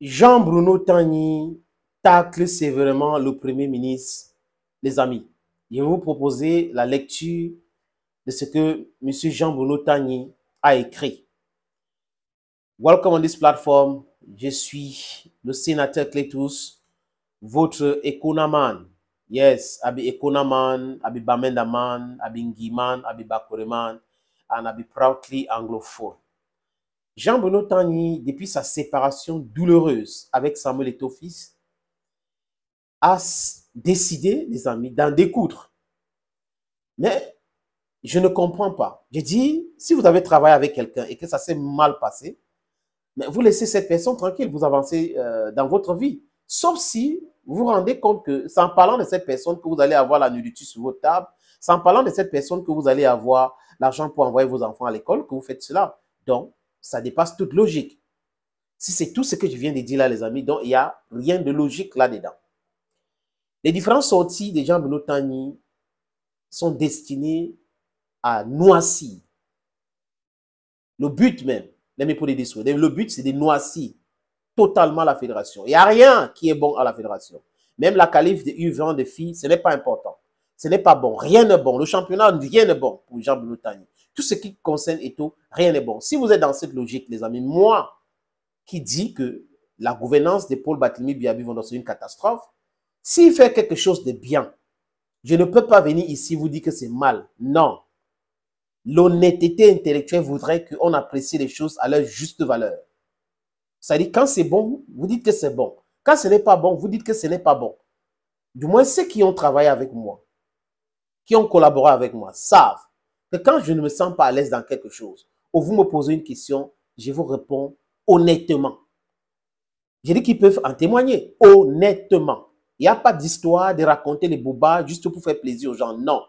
Jean-Bruno Tanyi tacle sévèrement le Premier ministre. Les amis, je vais vous proposer la lecture de ce que M. Jean-Bruno Tanyi a écrit. Welcome on this platform. Je suis le sénateur Clétus, votre économan. Yes, Abi Econaman, Abi Bamendaman, Abi Ngiman, Abi Bakureman, and Abi proudly anglophone. Jean Benoît Tanguy, depuis sa séparation douloureuse avec Samuel Etofis, fils, a décidé, les amis, d'en découdre. Mais je ne comprends pas. Je dis, si vous avez travaillé avec quelqu'un et que ça s'est mal passé, mais vous laissez cette personne tranquille, vous avancez euh, dans votre vie. Sauf si vous vous rendez compte que sans parler parlant de cette personne que vous allez avoir la nourriture sur votre table, sans parler parlant de cette personne que vous allez avoir l'argent pour envoyer vos enfants à l'école, que vous faites cela. Donc, ça dépasse toute logique. Si c'est tout ce que je viens de dire là, les amis, donc il n'y a rien de logique là-dedans. Les différentes sorties des Jean de Tani sont destinées à noircir. Le but même, les pour les dissoudre. le but c'est de noircir totalement la fédération. Il n'y a rien qui est bon à la fédération. Même la calife de u de filles, ce n'est pas important. Ce n'est pas bon. Rien n'est bon. Le championnat, rien n'est bon pour Jean de Tani tout ce qui concerne Eto, rien n'est bon. Si vous êtes dans cette logique, les amis, moi qui dis que la gouvernance de Paul Batimi Biabi c'est une catastrophe, s'il fait quelque chose de bien, je ne peux pas venir ici vous dire que c'est mal. Non. L'honnêteté intellectuelle voudrait qu'on apprécie les choses à leur juste valeur. C'est-à-dire, quand c'est bon, vous dites que c'est bon. Quand ce n'est pas bon, vous dites que ce n'est pas bon. Du moins, ceux qui ont travaillé avec moi, qui ont collaboré avec moi, savent que quand je ne me sens pas à l'aise dans quelque chose, ou vous me posez une question, je vous réponds honnêtement. Je dis qu'ils peuvent en témoigner, honnêtement. Il n'y a pas d'histoire de raconter les bobas juste pour faire plaisir aux gens, non.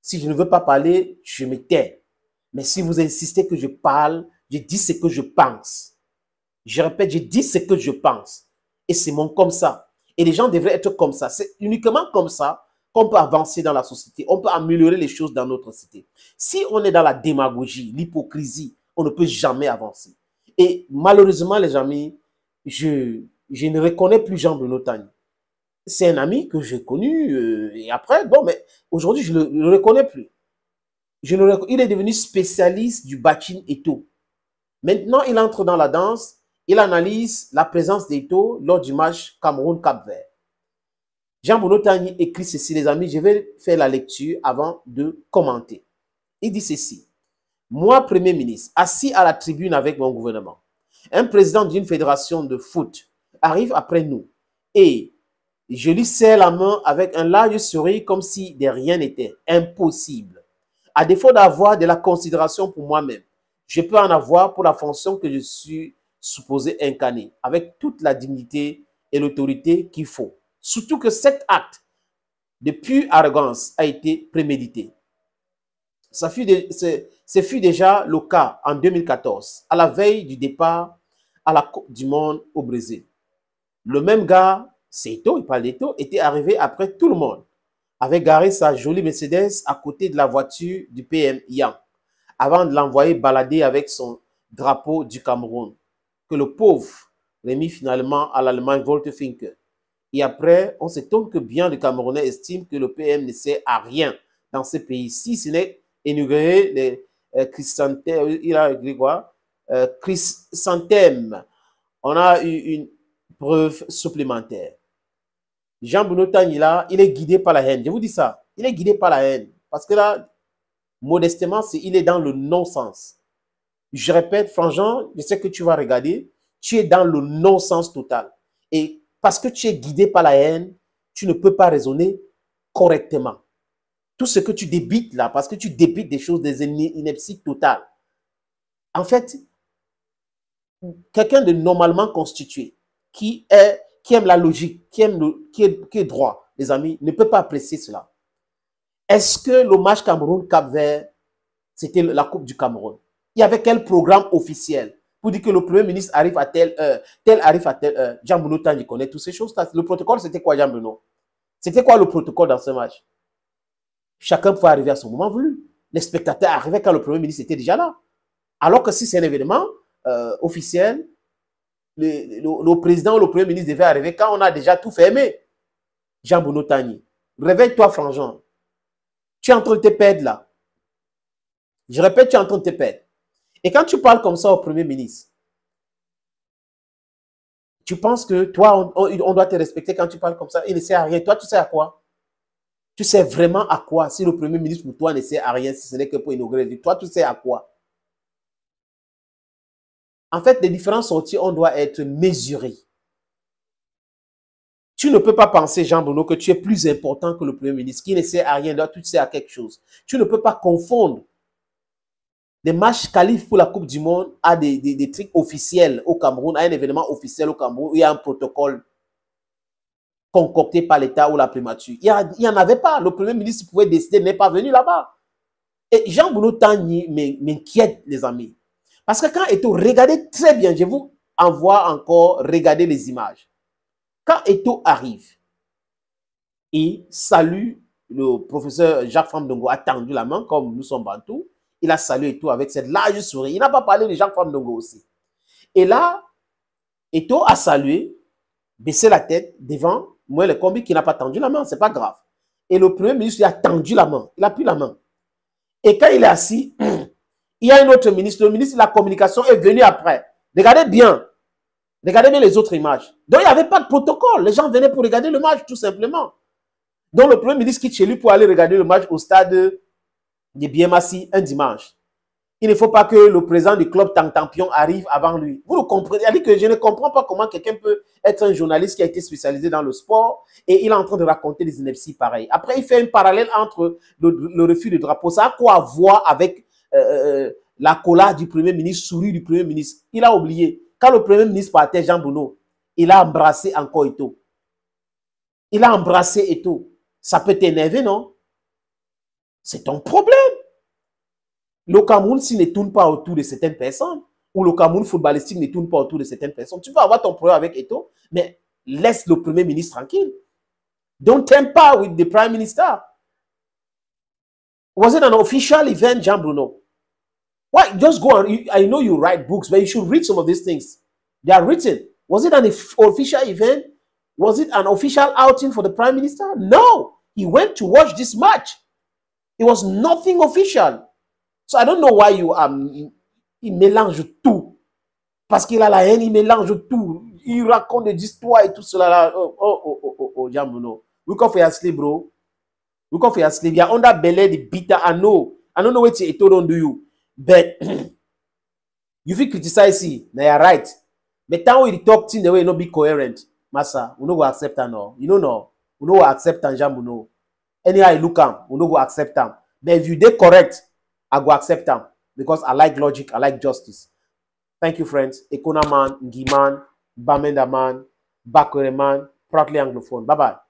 Si je ne veux pas parler, je me tais. Mais si vous insistez que je parle, je dis ce que je pense. Je répète, je dis ce que je pense. Et c'est mon comme ça. Et les gens devraient être comme ça. C'est uniquement comme ça qu'on peut avancer dans la société, on peut améliorer les choses dans notre cité. Si on est dans la démagogie, l'hypocrisie, on ne peut jamais avancer. Et malheureusement, les amis, je, ne reconnais plus Jean notagne C'est un ami que j'ai connu euh, et après, bon, mais aujourd'hui, je ne le, reconnais plus. il est devenu spécialiste du bachin eto. Maintenant, il entre dans la danse, il analyse la présence d'eto lors du match Cameroun-Cap-Vert. Jean Boulotani écrit ceci, les amis. Je vais faire la lecture avant de commenter. Il dit ceci. Moi, Premier ministre, assis à la tribune avec mon gouvernement, un président d'une fédération de foot arrive après nous et je lui serre la main avec un large sourire comme si de rien n'était. Impossible. À défaut d'avoir de la considération pour moi-même, je peux en avoir pour la fonction que je suis supposé incarner, avec toute la dignité et l'autorité qu'il faut. Surtout que cet acte de pure arrogance a été prémédité. Ça fut ce, fut déjà le cas en 2014, à la veille du départ à la Coupe du Monde au Brésil. Le même gars, Seito d'Eto, était arrivé après tout le monde, avait garé sa jolie Mercedes à côté de la voiture du PM Yang, avant de l'envoyer balader avec son drapeau du Cameroun, que le pauvre remit finalement à l'Allemagne Voltefinker et après, on s'étonne que bien le Camerounais estiment que le ne sert à rien dans ce pays. Si ce n'est énumérer les euh, euh, il a Grégoire, euh, chrysanthèmes, on a eu une preuve supplémentaire. Jean Bruno là, il est guidé par la haine. Je vous dis ça. Il est guidé par la haine. Parce que là, modestement, il est dans le non-sens. Je répète, Franjean, je sais que tu vas regarder, tu es dans le non-sens total. Et parce que tu es guidé par la haine, tu ne peux pas raisonner correctement. Tout ce que tu débites là, parce que tu débites des choses, des inepties totales. En fait, quelqu'un de normalement constitué, qui, est, qui aime la logique, qui, aime le, est, qui droit, les amis, ne peut pas apprécier cela. Est-ce que l'hommage Cameroun-Cap-Vert, c'était la Coupe du Cameroun Il y avait quel programme officiel Dit que le Premier ministre arrive à telle heure, tel arrive à telle heure. Jean Benoît Tani connaît toutes ces choses Le protocole, c'était quoi, Jean Bruno C'était quoi le protocole dans ce match Chacun pouvait arriver à son moment voulu. Les spectateurs arrivaient quand le Premier ministre était déjà là. Alors que si c'est un événement euh, officiel, le, président ou le Premier ministre devait arriver quand on a déjà tout fermé. Jean Tani, réveille-toi, Franjon. Tu es en train de te perdre là. Je répète, tu es en train de te perdre. Et quand tu parles comme ça au Premier ministre, tu penses que toi, on, doit te respecter quand tu parles comme ça. Il ne sait à rien. Toi, tu sais à quoi Tu sais vraiment à quoi Si le Premier ministre pour toi ne sait à rien, si ce n'est que pour inaugurer, toi, tu sais à quoi En fait, les différentes sorties, on doit être mesuré. Tu ne peux pas penser, Jean Bruno, que tu es plus important que le Premier ministre, qui ne sait à rien, Là, tu sais à quelque chose. Tu ne peux pas confondre des matchs qualifs pour la Coupe du Monde à des, trucs officiels au Cameroun, à un événement officiel au Cameroun, où il y a un protocole concocté par l'État ou la primature. Il n'y en avait pas. Le Premier ministre pouvait décider, n'est pas venu là-bas. Et Jean Bruno m'inquiète, les amis. Parce que quand Eto, regardez très bien, je vous envoie encore, regardez les images. Quand Eto arrive, et salue le professeur Jacques Dongo a tendu la main, comme nous sommes Bantou. Il a salué tout avec cette large souris. Il n'a pas parlé de gens de logo aussi. Et là, Eto a salué, baissé la tête devant moi le combi qui n'a pas tendu la main. ce n'est pas grave. Et le premier ministre a tendu la main. Il a pris la main. Et quand il est assis, il y a un autre ministre. Le ministre de la communication est venu après. Regardez bien. Regardez bien les autres images. Donc, il n'y avait pas de protocole. Les gens venaient pour regarder le match, tout simplement. Donc, le premier ministre quitte chez lui pour aller regarder le match au stade bien massé un dimanche. Il ne faut pas que le président du club Tantampion arrive avant lui. Vous le comprenez a dit que je ne comprends pas comment quelqu'un peut être un journaliste qui a été spécialisé dans le sport et il est en train de raconter des inepties pareilles. Après, il fait un parallèle entre le, refus du drapeau. Ça a quoi à voir avec euh, euh, euh, la colère du premier ministre, souris du premier ministre Il a oublié. Quand le premier ministre partait, Jean Bono, il a embrassé encore Eto. Il a embrassé Eto. Ça peut t'énerver, non c'est ton problème. Le Cameroun, s'il ne tourne pas autour de certaines personnes, ou le Cameroun footballistique ne tourne pas autour de certaines personnes, tu vas avoir ton problème avec Eto, mais laisse le Premier ministre tranquille. Don't temper with the Prime Minister. Was it an official event, Jean Bruno? Why? Just go on. I know you write books, but you should read some of these things. They are written. Was it an official event? Was it an official outing for the Prime Minister? No. He went to watch this match. It was nothing official. So I don't know why you are. Il mélange tout. Parce qu'il a la haine, il mélange tout. Il raconte des histoires et tout cela. Là. Oh, oh, oh, oh, oh, Jambuno. We come for your sleep, bro. We come for your sleep. You're underbelly, the bitter. I know. I don't know what it on do you. But you feel criticize it. Now you're right. But now we talk thing the way you not be coherent. Massa, we no go accept and all. You know no. We no accept and Jambuno. anyhow you look am we no go accept am but if you dey correct i go accept am because i like logic i like justice thank you friends ekona man ngi man bamenda man bakwere man proudly anglophone bye bye.